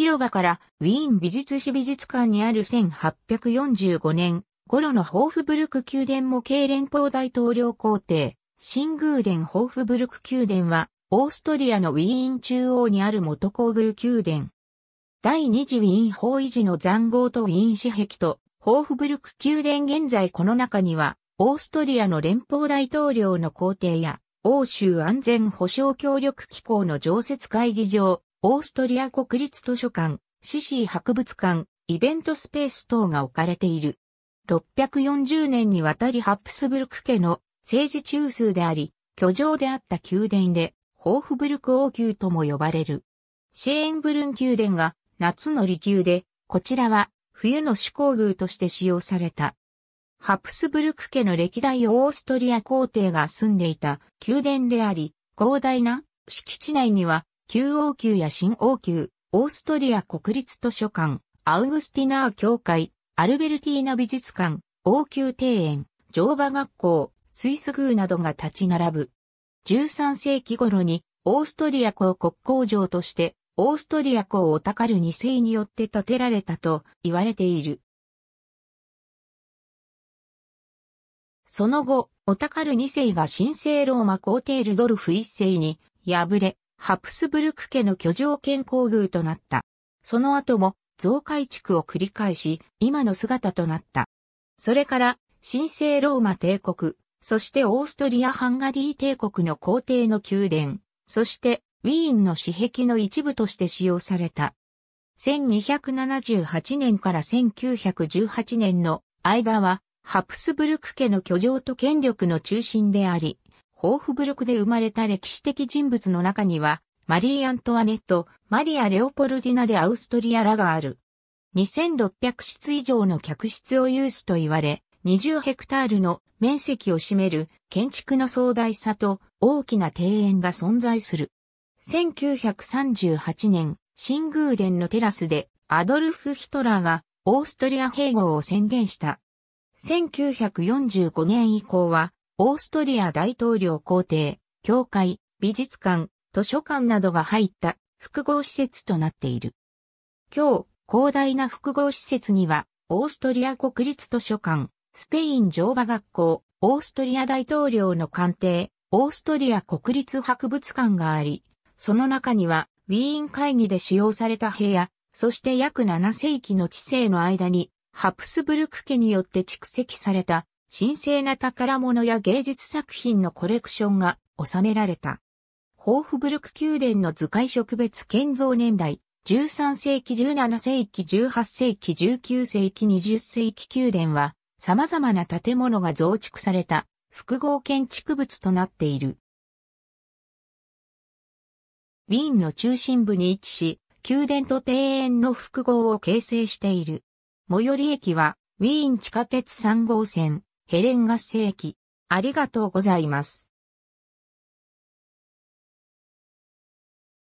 広場からウィーン美術史美術館にある1845年頃のホーフブルク宮殿模型連邦大統領皇帝、新宮殿ホーフブルク宮殿は、オーストリアのウィーン中央にある元皇宮宮殿。第二次ウィーン法維持の残号とウィーン紙壁と、ホーフブルク宮殿現在この中には、オーストリアの連邦大統領の皇帝や、欧州安全保障協力機構の常設会議場、オーストリア国立図書館、シシー博物館、イベントスペース等が置かれている。640年にわたりハプスブルク家の政治中枢であり、居城であった宮殿で、ホーフブルク王宮とも呼ばれる。シェーンブルン宮殿が夏の離宮で、こちらは冬の主皇宮として使用された。ハプスブルク家の歴代オーストリア皇帝が住んでいた宮殿であり、広大な敷地内には旧王宮や新王宮、オーストリア国立図書館、アウグスティナー教会、アルベルティーナ美術館、王宮庭園、乗馬学校、スイス宮などが立ち並ぶ。13世紀頃にオーストリア公国交城としてオーストリア公オタカル2世によって建てられたと言われている。その後、オタカル2世が神聖ローマ皇帝ルドルフ1世に敗れ、ハプスブルク家の居城兼工具となった。その後も増改築を繰り返し、今の姿となった。それから、神聖ローマ帝国、そしてオーストリア・ハンガリー帝国の皇帝の宮殿、そしてウィーンの私壁の一部として使用された。1278年から1918年の間は、ハプスブルク家の居城と権力の中心であり、豊富武力で生まれた歴史的人物の中には、マリー・アントワネット、マリア・レオポルディナでアウストリアらがある。2600室以上の客室を有すと言われ、20ヘクタールの面積を占める建築の壮大さと大きな庭園が存在する。1938年、新宮殿のテラスでアドルフ・ヒトラーがオーストリア併合を宣言した。1945年以降はオーストリア大統領皇帝、教会、美術館、図書館などが入った複合施設となっている。今日、広大な複合施設には、オーストリア国立図書館、スペイン乗馬学校、オーストリア大統領の官邸、オーストリア国立博物館があり、その中には、ウィーン会議で使用された部屋、そして約7世紀の知性の間に、ハプスブルク家によって蓄積された神聖な宝物や芸術作品のコレクションが収められた。ホーフブルク宮殿の図解植物建造年代、13世紀17世紀18世紀19世紀20世紀宮殿は、様々な建物が増築された複合建築物となっている。ウィーンの中心部に位置し、宮殿と庭園の複合を形成している。最寄り駅は、ウィーン地下鉄3号線、ヘレン合成器。ありがとうございます。